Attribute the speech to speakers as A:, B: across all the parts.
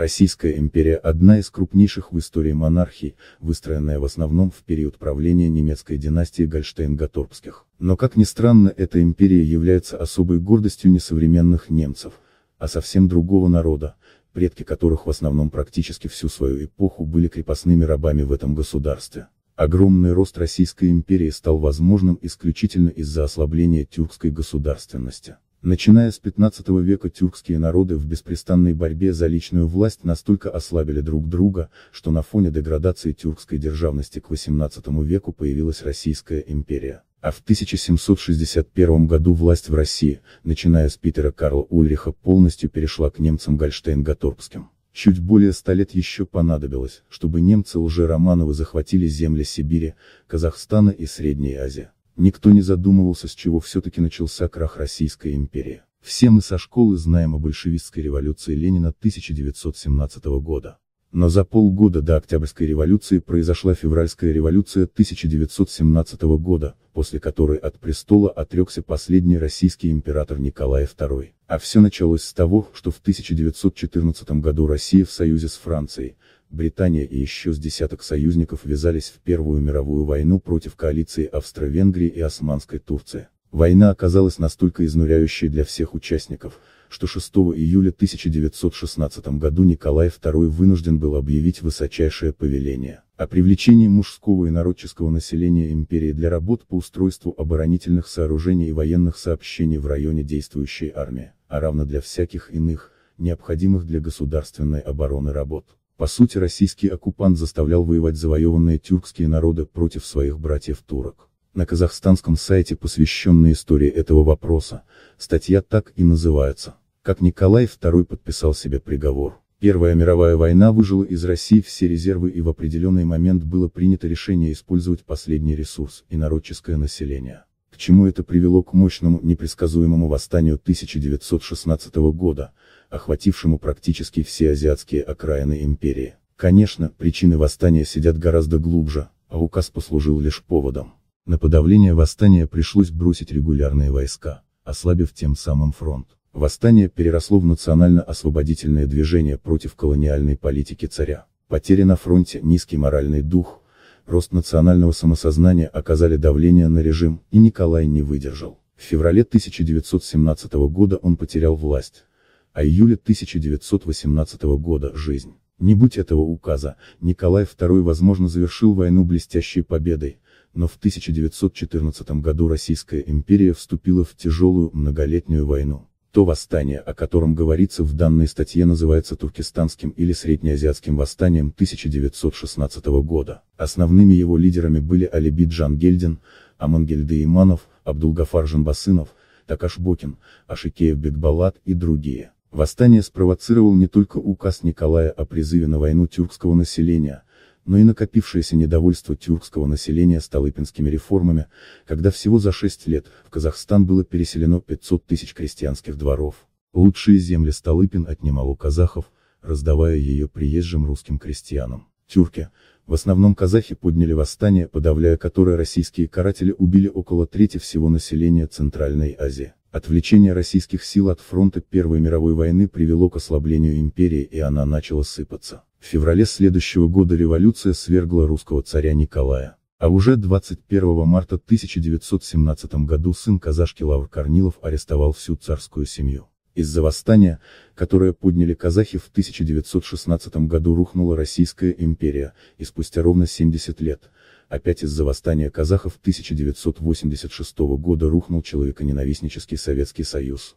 A: Российская империя – одна из крупнейших в истории монархий, выстроенная в основном в период правления немецкой династии Гольштейн-Готорбских. Но как ни странно, эта империя является особой гордостью не современных немцев, а совсем другого народа, предки которых в основном практически всю свою эпоху были крепостными рабами в этом государстве. Огромный рост Российской империи стал возможным исключительно из-за ослабления тюркской государственности. Начиная с 15 века тюркские народы в беспрестанной борьбе за личную власть настолько ослабили друг друга, что на фоне деградации тюркской державности к 18 веку появилась Российская империя. А в 1761 году власть в России, начиная с Питера Карла Ульриха, полностью перешла к немцам Гольштейн-Гаторпским. Чуть более ста лет еще понадобилось, чтобы немцы уже Романовы захватили земли Сибири, Казахстана и Средней Азии. Никто не задумывался, с чего все-таки начался крах Российской империи. Все мы со школы знаем о большевистской революции Ленина 1917 года. Но за полгода до Октябрьской революции произошла Февральская революция 1917 года, после которой от престола отрекся последний российский император Николай II. А все началось с того, что в 1914 году Россия в союзе с Францией, Британия и еще с десяток союзников ввязались в Первую мировую войну против коалиции Австро-Венгрии и Османской Турции. Война оказалась настолько изнуряющей для всех участников, что 6 июля 1916 году Николай II вынужден был объявить высочайшее повеление о привлечении мужского и народческого населения империи для работ по устройству оборонительных сооружений и военных сообщений в районе действующей армии, а равно для всяких иных, необходимых для государственной обороны работ. По сути российский оккупант заставлял воевать завоеванные тюркские народы против своих братьев-турок. На казахстанском сайте, посвященной истории этого вопроса, статья так и называется, как Николай II подписал себе приговор. Первая мировая война выжила из России все резервы и в определенный момент было принято решение использовать последний ресурс – инородческое население. К чему это привело к мощному, непредсказуемому восстанию 1916 года, охватившему практически все азиатские окраины империи. Конечно, причины восстания сидят гораздо глубже, а указ послужил лишь поводом. На подавление восстания пришлось бросить регулярные войска, ослабив тем самым фронт. Восстание переросло в национально-освободительное движение против колониальной политики царя. Потери на фронте, низкий моральный дух, рост национального самосознания оказали давление на режим, и Николай не выдержал. В феврале 1917 года он потерял власть, а июля 1918 года – жизнь. Не будь этого указа, Николай II, возможно, завершил войну блестящей победой, но в 1914 году Российская империя вступила в тяжелую многолетнюю войну. То восстание, о котором говорится в данной статье называется Туркестанским или Среднеазиатским восстанием 1916 года. Основными его лидерами были Алиби Джангельдин, Амангель Иманов, Абдулгафар Жанбасынов, Такаш Бокин, Ашикеев Бекбалат и другие. Восстание спровоцировал не только указ Николая о призыве на войну тюркского населения, но и накопившееся недовольство тюркского населения столыпинскими реформами, когда всего за 6 лет в Казахстан было переселено 500 тысяч крестьянских дворов. Лучшие земли Столыпин отнимал у казахов, раздавая ее приезжим русским крестьянам. Тюрки, в основном казахи подняли восстание, подавляя которое российские каратели убили около трети всего населения Центральной Азии. Отвлечение российских сил от фронта Первой мировой войны привело к ослаблению империи и она начала сыпаться. В феврале следующего года революция свергла русского царя Николая. А уже 21 марта 1917 году сын казашки Лавр Корнилов арестовал всю царскую семью. Из-за восстания, которое подняли казахи в 1916 году рухнула Российская империя, и спустя ровно 70 лет, опять из-за восстания казахов 1986 года рухнул человеконенавистнический Советский Союз.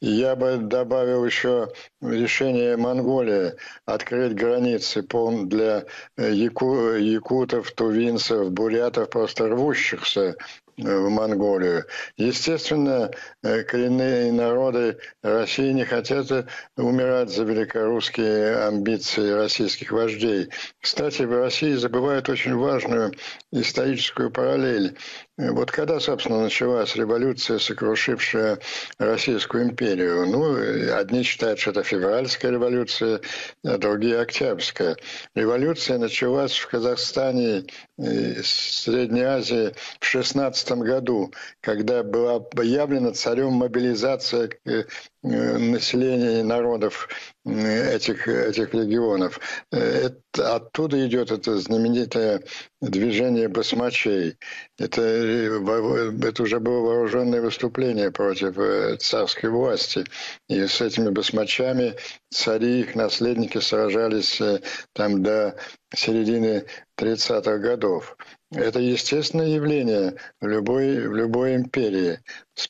B: Я бы добавил еще решение Монголии открыть границы для якутов, тувинцев, бурятов, просто рвущихся Э, в Монголию. Естественно, э, коренные народы России не хотят э, умирать за великорусские амбиции российских вождей. Кстати, в России забывают очень важную историческую параллель. Вот когда, собственно, началась революция, сокрушившая Российскую империю? Ну, одни считают, что это февральская революция, а другие – октябрьская. Революция началась в Казахстане и Средней Азии в 16 2014 году, когда была объявлена царем мобилизация э, э, населения и народов этих, этих регионов. Это оттуда идет это знаменитое движение басмачей. Это, э, это уже было вооруженное выступление против э, царской власти. И с этими басмачами цари, их наследники сражались э, там до середины 30-х годов. Это естественное явление в любой, в любой империи.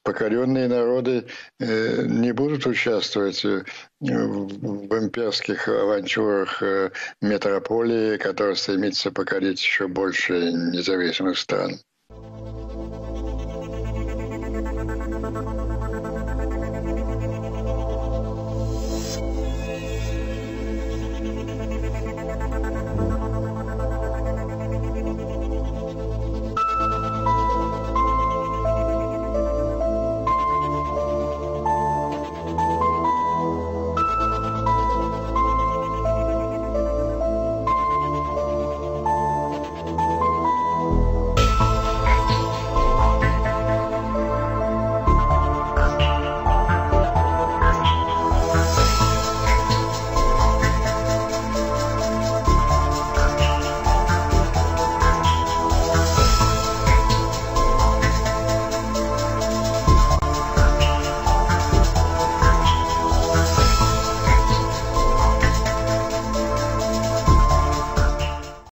B: Покоренные народы не будут участвовать Э, в имперских авантюрах э, метрополии, которая стремится покорить еще больше независимых стран.